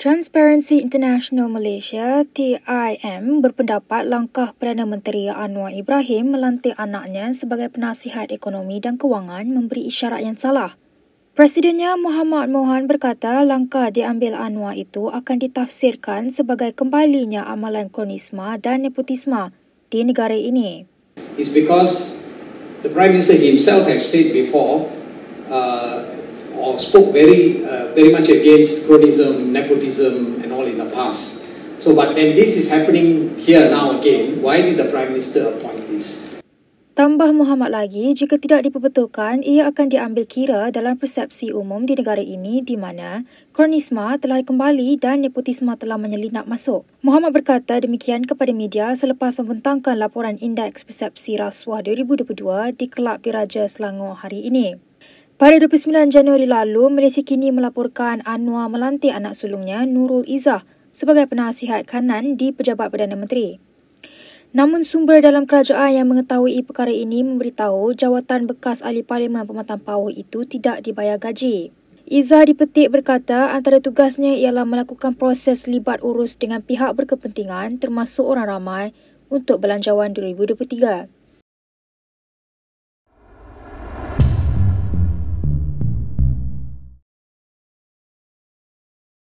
Transparency International Malaysia TIM berpendapat langkah Perdana Menteri Anwar Ibrahim melantik anaknya sebagai penasihat ekonomi dan kewangan memberi isyarat yang salah. Presidennya Muhammad Mohan berkata langkah diambil Anwar itu akan ditafsirkan sebagai kembalinya amalan kronisma dan nepotisma di negara ini. It's because the Prime Minister himself has said before uh, or spoke very, uh, very much against cronyism, nepotism, and all in the past. So, but when this is happening here now again, why did the Prime Minister appoint this? Tambah Muhammad lagi, jika tidak diperbetulkan, ia akan diambil kira dalam persepsi umum di negara ini di mana kronisma telah kembali dan nepotisma telah menyelinap masuk. Muhammad berkata demikian kepada media selepas membentangkan laporan Indeks Persepsi Rasuah 2022 di Kelab Diraja Selangor hari ini. Pada 29 Januari lalu, Malaysia kini melaporkan Anwar melantik anak sulungnya Nurul Izzah sebagai penasihat kanan di Pejabat Perdana Menteri. Namun sumber dalam kerajaan yang mengetahui perkara ini memberitahu jawatan bekas ahli parlimen pematang power itu tidak dibayar gaji. Iza dipetik berkata antara tugasnya ialah melakukan proses libat urus dengan pihak berkepentingan termasuk orang ramai untuk belanjawan 2023.